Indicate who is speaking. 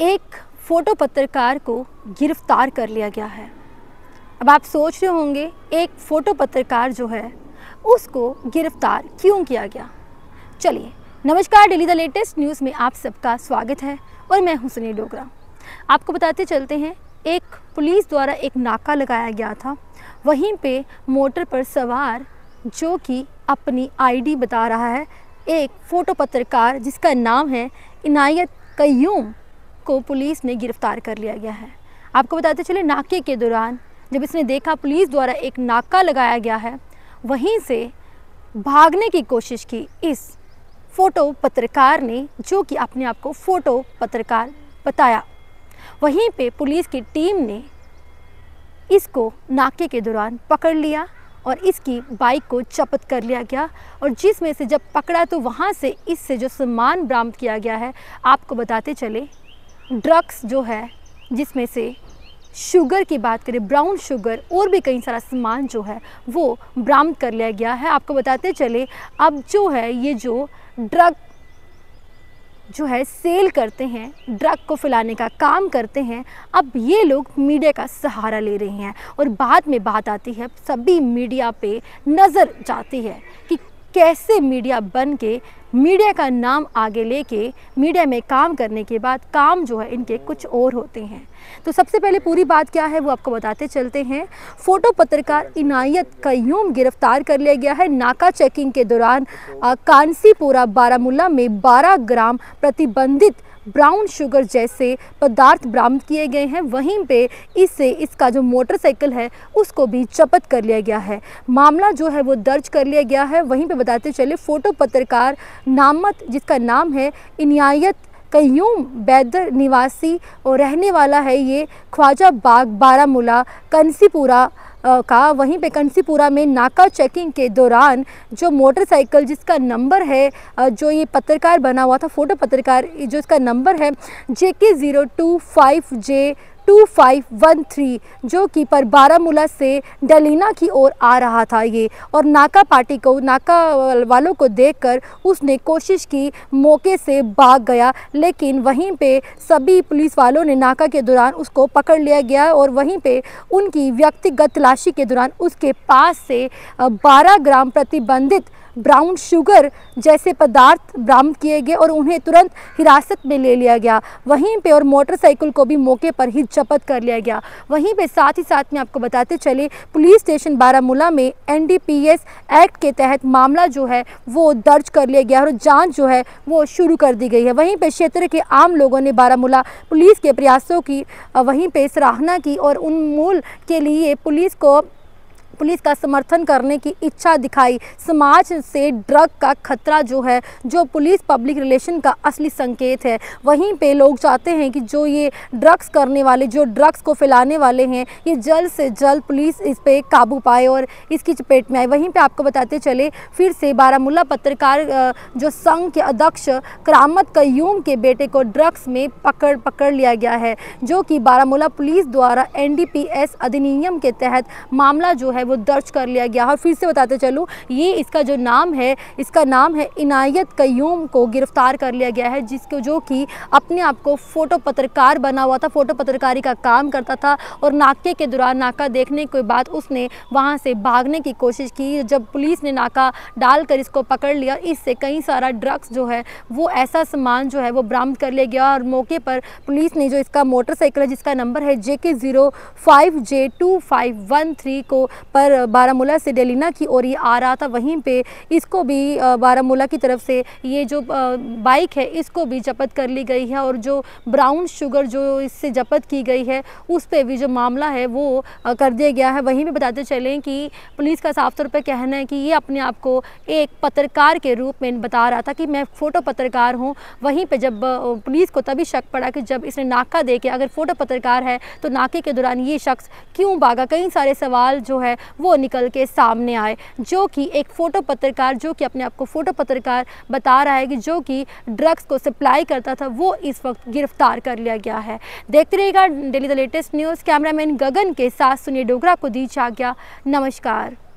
Speaker 1: एक फ़ोटो पत्रकार को गिरफ्तार कर लिया गया है अब आप सोच रहे होंगे एक फ़ोटो पत्रकार जो है उसको गिरफ्तार क्यों किया गया चलिए नमस्कार डेली द लेटेस्ट न्यूज़ में आप सबका स्वागत है और मैं हूं सुनील डोगरा आपको बताते चलते हैं एक पुलिस द्वारा एक नाका लगाया गया था वहीं पे मोटर पर सवार जो कि अपनी आईडी बता रहा है एक फ़ोटो पत्रकार जिसका नाम है इनायत कयूम को पुलिस ने गिरफ्तार कर लिया गया है आपको बताते चले नाके के दौरान जब इसने देखा पुलिस द्वारा एक नाका लगाया गया है वहीं से भागने की कोशिश की इस फ़ोटो पत्रकार ने जो कि अपने आप को फ़ोटो पत्रकार बताया वहीं पे पुलिस की टीम ने इसको नाके के दौरान पकड़ लिया और इसकी बाइक को चपत कर लिया गया और जिसमें से जब पकड़ा तो वहाँ से इससे जो सामान बरामद किया गया है आपको बताते चले ड्रग्स जो है जिसमें से शुगर की बात करें ब्राउन शुगर और भी कई सारा सामान जो है वो बरामद कर लिया गया है आपको बताते चले अब जो है ये जो ड्रग जो है सेल करते हैं ड्रग को फैलाने का काम करते हैं अब ये लोग मीडिया का सहारा ले रहे हैं और बाद में बात आती है सभी मीडिया पे नज़र जाती है कि कैसे मीडिया बन के मीडिया का नाम आगे लेके मीडिया में काम करने के बाद काम जो है इनके कुछ और होते हैं तो सबसे पहले पूरी बात क्या है वो आपको बताते चलते हैं फ़ोटो पत्रकार इनायत कयूम गिरफ्तार कर लिया गया है नाका चेकिंग के दौरान कांसीपुरा बारामूला में 12 ग्राम प्रतिबंधित ब्राउन शुगर जैसे पदार्थ बरामद किए गए हैं वहीं पे इससे इसका जो मोटरसाइकिल है उसको भी चपत कर लिया गया है मामला जो है वो दर्ज कर लिया गया है वहीं पे बताते चले फ़ोटो पत्रकार नामत जिसका नाम है इनायत कयूम बैदर निवासी और रहने वाला है ये ख्वाजा बाग बारामूला कंसीपुरा का वहीं पे कंसीपुरा में नाका चेकिंग के दौरान जो मोटरसाइकिल जिसका नंबर है जो ये पत्रकार बना हुआ था फ़ोटो पत्रकार जो इसका नंबर है J K zero two five जे 2513 जो कि पर बारामूला से डलीना की ओर आ रहा था ये और नाका पार्टी को नाका वालों को देखकर उसने कोशिश की मौके से भाग गया लेकिन वहीं पे सभी पुलिस वालों ने नाका के दौरान उसको पकड़ लिया गया और वहीं पे उनकी व्यक्तिगत तलाशी के दौरान उसके पास से 12 ग्राम प्रतिबंधित ब्राउन शुगर जैसे पदार्थ बरामद किए गए और उन्हें तुरंत हिरासत में ले लिया गया वहीं पे और मोटरसाइकिल को भी मौके पर ही जब्त कर लिया गया वहीं पे साथ ही साथ में आपको बताते चले पुलिस स्टेशन बारामूला में एनडीपीएस एक्ट के तहत मामला जो है वो दर्ज कर लिया गया और जाँच जो है वो शुरू कर दी गई है वहीं पर क्षेत्र के आम लोगों ने बारामूला पुलिस के प्रयासों की वहीं पर सराहना की और उन मूल के लिए पुलिस को पुलिस का समर्थन करने की इच्छा दिखाई समाज से ड्रग का खतरा जो है जो पुलिस पब्लिक रिलेशन का असली संकेत है वहीं पे लोग चाहते हैं कि जो ये ड्रग्स करने वाले जो ड्रग्स को फैलाने वाले हैं ये जल्द से जल्द पुलिस इस पर काबू पाए और इसकी चपेट में आए वहीं पर आपको बताते चले फिर से बारामूला पत्रकार जो संघ के अध्यक्ष करामत कयूम के बेटे को ड्रग्स में पकड़ पकड़ लिया गया है जो कि बारामूला पुलिस द्वारा एनडीपीएस अधिनियम के तहत मामला जो है वो दर्ज कर लिया गया और फिर से बताते चलूँ ये इसका जो नाम है इसका नाम है इनायत कयूम को गिरफ्तार कर लिया गया है जिसको जो कि अपने आप को फ़ोटो पत्रकार बना हुआ था फ़ोटो पत्रकारी का काम करता था और नाके के दौरान नाका देखने के बाद उसने वहाँ से भागने की कोशिश की जब पुलिस ने नाका डालकर इसको पकड़ लिया इससे कई सारा ड्रग्स जो है वो ऐसा सामान जो है वो बरामद कर लिया गया और मौके पर पुलिस ने जो इसका मोटरसाइकिल है जिसका नंबर है J K zero five J two five one three को पर बारामूला से डेलिना की ओर ये आ रहा था वहीं पे इसको भी बारामूला की तरफ से ये जो बाइक है इसको भी जपत कर ली गई है और जो ब्राउन शुगर जो इससे जपत की गई है उस पर भी जो मामला है वो कर दिया गया है वहीं पर बताते चलें कि पुलिस का साफ तौर पर कहना है कि ये अपने आप को एक पत्रकार के रूप में बता रहा था कि मैं फ़ोटो पत्रकार हूँ वहीं पर जब पुलिस को तभी शक पड़ा कि जब इसने नाका दे के अगर फ़ोटो पत्रकार है तो नाके के दौरान ये शख्स क्यों भागा कई सारे सवाल जो है वो निकल के सामने आए जो कि एक फ़ोटो पत्रकार जो कि अपने आप को फ़ोटो पत्रकार बता रहा है कि जो कि ड्रग्स को सप्लाई करता था वो इस वक्त गिरफ्तार कर लिया गया है देखते रहिएगा daily the latest news cameraman Gagan के साथ सुनील डोगरा को दी जा गया नमस्कार